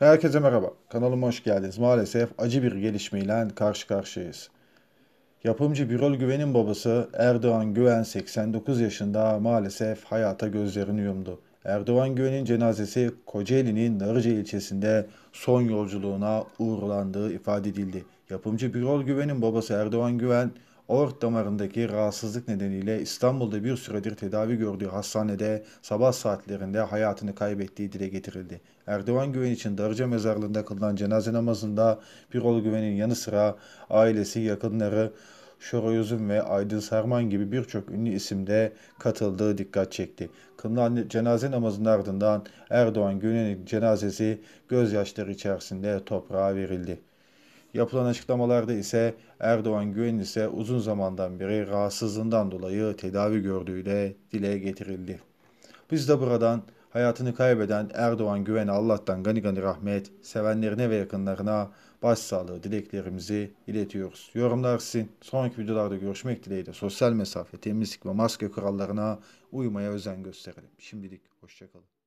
Herkese merhaba, kanalıma hoş geldiniz. Maalesef acı bir gelişmeyle karşı karşıyayız. Yapımcı Birol Güven'in babası Erdoğan Güven 89 yaşında maalesef hayata gözlerini yumdu. Erdoğan Güven'in cenazesi Kocaeli'nin Narıca ilçesinde son yolculuğuna uğurlandığı ifade edildi. Yapımcı Birol Güven'in babası Erdoğan Güven aort damarındaki rahatsızlık nedeniyle İstanbul'da bir süredir tedavi gördüğü hastanede sabah saatlerinde hayatını kaybettiği dile getirildi. Erdoğan Güven için Darıca mezarlığında kılınan cenaze namazında Birol Güven'in yanı sıra ailesi, yakınları, Şoray Özüm ve Aydın Sarman gibi birçok ünlü isimde katıldığı dikkat çekti. Kılınan cenaze namazının ardından Erdoğan Güven'in cenazesi gözyaşları içerisinde toprağa verildi. Yapılan açıklamalarda ise Erdoğan Güven ise uzun zamandan beri rahatsızlığından dolayı tedavi gördüğü de dile getirildi. Biz de buradan hayatını kaybeden Erdoğan Güven'e Allah'tan gani gani rahmet, sevenlerine ve yakınlarına başsağlığı dileklerimizi iletiyoruz. Yorumlar sizin. Sonraki videolarda görüşmek dileğiyle sosyal mesafe, temizlik ve maske kurallarına uymaya özen gösterelim. Şimdilik hoşçakalın.